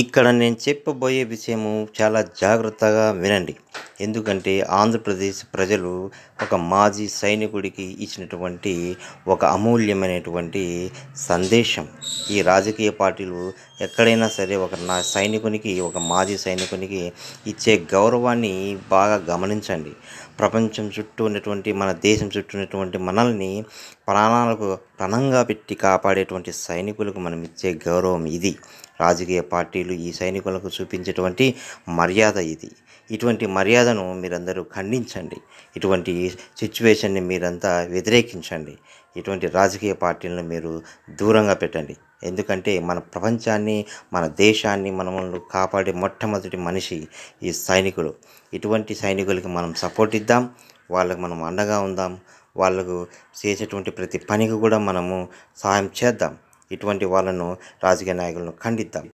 ఇక్కడ నేను చెప్పబోయే విషయము చాలా జాగ్రత్తగా వినండి ఎందుకంటే ఆంధ్రప్రదేశ్ ప్రజలు ఒక మాజీ సైనికుడికి ఇచ్చినటువంటి ఒక అమూల్యమైనటువంటి సందేశం ఈ రాజకీయ పార్టీలు ఎక్కడైనా సరే ఒక నా సైనికునికి ఒక మాజీ సైనికునికి ఇచ్చే గౌరవాన్ని బాగా గమనించండి ప్రపంచం చుట్టూ ఉన్నటువంటి మన దేశం చుట్టూ ఉన్నటువంటి మనల్ని ప్రాణాలకు పణంగా పెట్టి కాపాడేటువంటి సైనికులకు మనం ఇచ్చే గౌరవం ఇది రాజకీయ పార్టీలు ఈ సైనికులకు చూపించేటువంటి మర్యాద ఇది ఇటువంటి మర్యాద బాధను మీరందరూ ఖండించండి ఇటువంటి సిచ్యువేషన్ని మీరంతా వ్యతిరేకించండి ఇటువంటి రాజకీయ పార్టీలను మీరు దూరంగా పెట్టండి ఎందుకంటే మన ప్రపంచాన్ని మన దేశాన్ని మనము కాపాడే మొట్టమొదటి మనిషి ఈ సైనికులు ఇటువంటి సైనికులకి మనం సపోర్ట్ ఇద్దాం వాళ్ళకి మనం అండగా ఉందాం వాళ్ళకు చేసేటువంటి ప్రతి పనికి కూడా మనము సహాయం చేద్దాం ఇటువంటి వాళ్ళను రాజకీయ నాయకులను ఖండిద్దాం